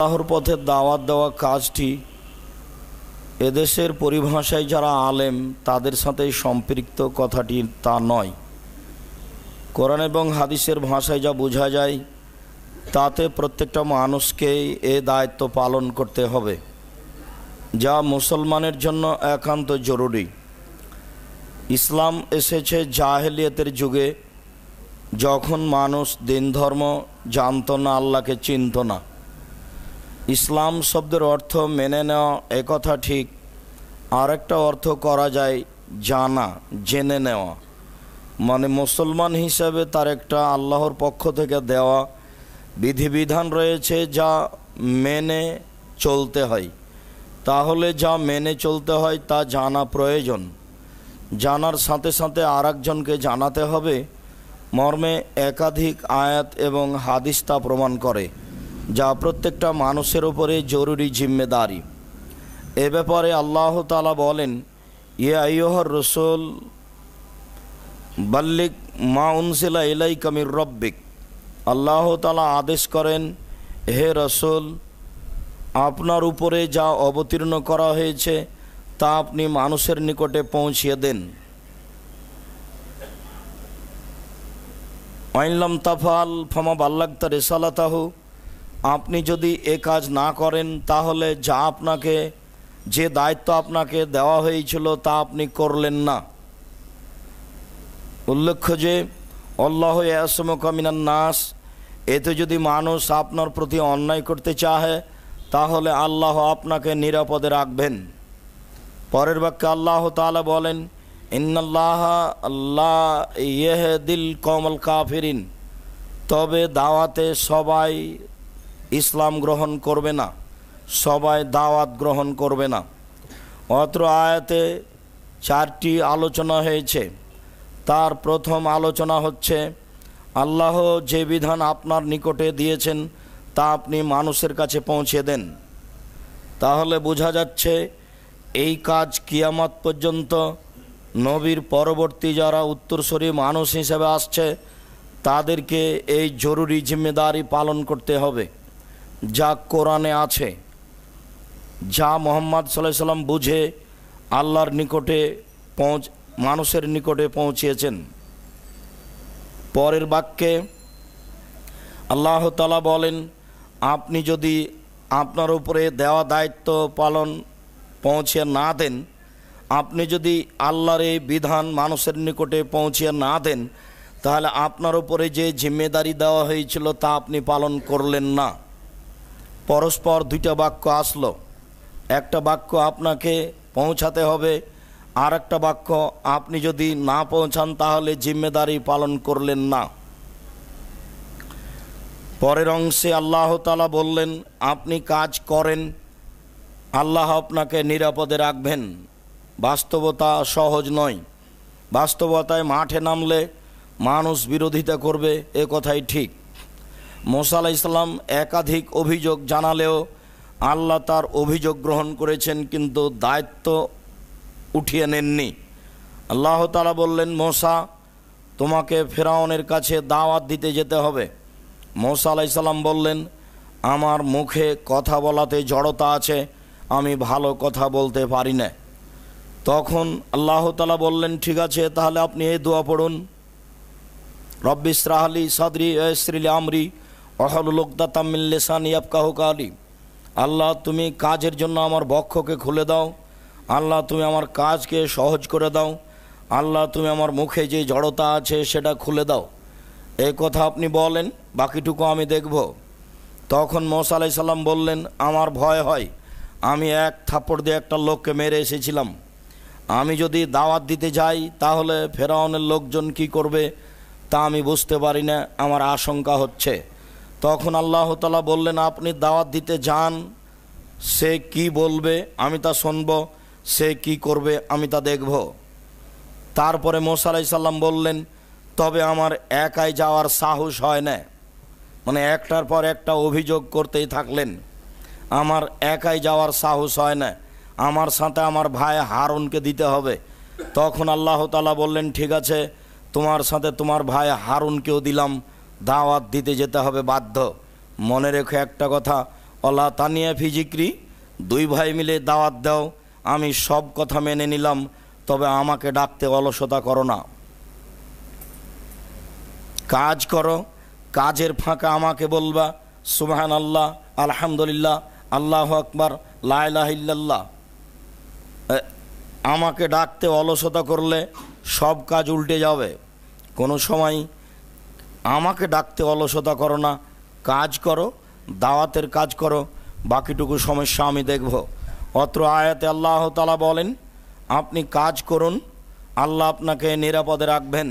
আল্লাহর পথে দাওয়াত দেওয়া কাজটি এদেশের পরিভাষায় যারা আলেম তাদের সাথে সম্পৃক্ত কথাটি তা নয় কোরআন এবং হাদিসের ভাষায় যা বোঝা যায় তাতে প্রত্যেকটা মানুষকেই এ দায়িত্ব পালন করতে হবে যা মুসলমানের জন্য একান্ত জরুরি ইসলাম এসেছে জাহেলিয়াতের যুগে যখন মানুষ দিন ধর্ম জানত না আল্লাহকে চিনত না ইসলাম শব্দের অর্থ মেনে নেওয়া একথা ঠিক আরেকটা অর্থ করা যায় জানা জেনে নেওয়া মানে মুসলমান হিসাবে তার একটা আল্লাহর পক্ষ থেকে দেওয়া বিধিবিধান রয়েছে যা মেনে চলতে হয় তাহলে যা মেনে চলতে হয় তা জানা প্রয়োজন জানার সাথে সাথে আর একজনকে জানাতে হবে মর্মে একাধিক আয়াত এবং হাদিস তা প্রমাণ করে যা প্রত্যেকটা মানুষের ওপরে জরুরি জিম্মেদারি এ ব্যাপারে আল্লাহ তালা বলেন ইয়ে আইহর রসুল বাল্লিক মা উনসিলা ইলাই কামির রব্বিক আল্লাহ তালা আদেশ করেন হে রসুল আপনার উপরে যা অবতীর্ণ করা হয়েছে তা আপনি মানুষের নিকটে পৌঁছিয়ে দেন আইনলাম তাফাল ফমা বাল্লাক্তা রেসালাতাহু আপনি যদি এ কাজ না করেন তাহলে যা আপনাকে যে দায়িত্ব আপনাকে দেওয়া হয়েছিল তা আপনি করলেন না উল্লেখ্য যে অল্লাহ আসম কামিনান নাস এতে যদি মানুষ আপনার প্রতি অন্যায় করতে চাহে তাহলে আল্লাহ আপনাকে নিরাপদে রাখবেন পরের বাক্যে আল্লাহ তালা বলেন ইন্নাল্লাহ আল্লাহ ইয়েহ দিল কমল কাফিরিন তবে দাওয়াতে সবাই ইসলাম গ্রহণ করবে না সবাই দাওয়াত গ্রহণ করবে না অত্র আয়াতে চারটি আলোচনা হয়েছে তার প্রথম আলোচনা হচ্ছে আল্লাহ যে বিধান আপনার নিকটে দিয়েছেন তা আপনি মানুষের কাছে পৌঁছে দেন তাহলে বোঝা যাচ্ছে এই কাজ কিয়ামত পর্যন্ত নবীর পরবর্তী যারা উত্তরস্বরী মানুষ হিসেবে আসছে তাদেরকে এই জরুরি জিম্মেদারি পালন করতে হবে যা কোরআনে আছে যা মোহাম্মদ সাল্লাহ সাল্লাম বুঝে আল্লাহর নিকটে পৌঁছ মানুষের নিকটে পৌঁছিয়েছেন পরের বাক্যে আল্লাহ তালা বলেন আপনি যদি আপনার উপরে দেওয়া দায়িত্ব পালন পৌঁছে না দেন আপনি যদি আল্লাহর এই বিধান মানুষের নিকটে পৌঁছে না দেন তাহলে আপনার উপরে যে জিম্মেদারি দেওয়া হয়েছিল তা আপনি পালন করলেন না পরস্পর দুইটা বাক্য আসলো একটা বাক্য আপনাকে পৌঁছাতে হবে আর একটা বাক্য আপনি যদি না পৌঁছান তাহলে জিম্মেদারি পালন করলেন না পরের অংশে আল্লাহ তালা বললেন আপনি কাজ করেন আল্লাহ আপনাকে নিরাপদে রাখবেন বাস্তবতা সহজ নয় বাস্তবতায় মাঠে নামলে মানুষ বিরোধিতা করবে এ কথাই ঠিক মোসা আলাহ ইসলাম একাধিক অভিযোগ জানালেও আল্লাহ তার অভিযোগ গ্রহণ করেছেন কিন্তু দায়িত্ব উঠিয়ে নেননি আল্লাহ তালা বললেন মোসা তোমাকে ফেরাউনের কাছে দাওয়াত দিতে যেতে হবে মোসা আলাই বললেন আমার মুখে কথা বলাতে জড়তা আছে আমি ভালো কথা বলতে পারি না তখন আল্লাহ তালা বললেন ঠিক আছে তাহলে আপনি এই দোয়া পড়ুন রব্বিস রাহালি সাদরি শ্রীলি আমরি অহলুকদাতামিল্লেসান ইয়াবকাহু কালি আল্লাহ তুমি কাজের জন্য আমার বক্ষকে খুলে দাও আল্লাহ তুমি আমার কাজকে সহজ করে দাও আল্লাহ তুমি আমার মুখে যে জড়তা আছে সেটা খুলে দাও এ কথা আপনি বলেন বাকিটুকু আমি দেখব তখন মোসা আলাই সাল্লাম বললেন আমার ভয় হয় আমি এক থাপড় দিয়ে একটা লোককে মেরে এসেছিলাম আমি যদি দাওয়াত দিতে যাই তাহলে ফেরাউনের লোকজন কি করবে তা আমি বুঝতে পারি না আমার আশঙ্কা হচ্ছে তখন আল্লাহ তালা বললেন আপনি দাওয়াত দিতে যান সে কি বলবে আমি তা শুনব সে কি করবে আমি তা দেখব তারপরে মোসালাই আলাইসাল্লাম বললেন তবে আমার একাই যাওয়ার সাহস হয় না মানে একটার পর একটা অভিযোগ করতেই থাকলেন আমার একাই যাওয়ার সাহস হয় না আমার সাথে আমার ভাই হারুনকে দিতে হবে তখন আল্লাহ তালা বললেন ঠিক আছে তোমার সাথে তোমার ভাই হারুনকেও দিলাম দাওয়াত দিতে যেতে হবে বাধ্য মনে রেখে একটা কথা অলা তানিয়া ফিজিক্রি দুই ভাই মিলে দাওয়াত দাও আমি সব কথা মেনে নিলাম তবে আমাকে ডাকতে অলসতা করো না কাজ করো কাজের ফাঁকা আমাকে বলবা সুবাহান আল্লাহ আলহামদুলিল্লাহ আল্লাহ আকবর লাইলাহিল্লাহ আমাকে ডাকতে অলসতা করলে সব কাজ উল্টে যাবে কোনো সময় আমাকে ডাকতে অলসতা করো না কাজ করো দাওয়াতের কাজ করো বাকিটুকু সমস্যা আমি দেখব অত্র আয়াতে আল্লাহ তালা বলেন আপনি কাজ করুন আল্লাহ আপনাকে নিরাপদে রাখবেন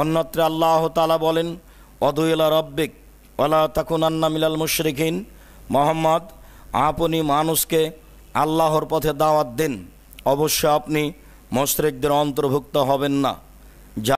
অন্যত্র আল্লাহ তালা বলেন অদুয়েলা রব্বিক ওলা তাকুন আন্না মিলাল মুশরিকিন মোহাম্মদ আপনি মানুষকে আল্লাহর পথে দাওয়াত দিন অবশ্য আপনি মোশরেকদের অন্তর্ভুক্ত হবেন না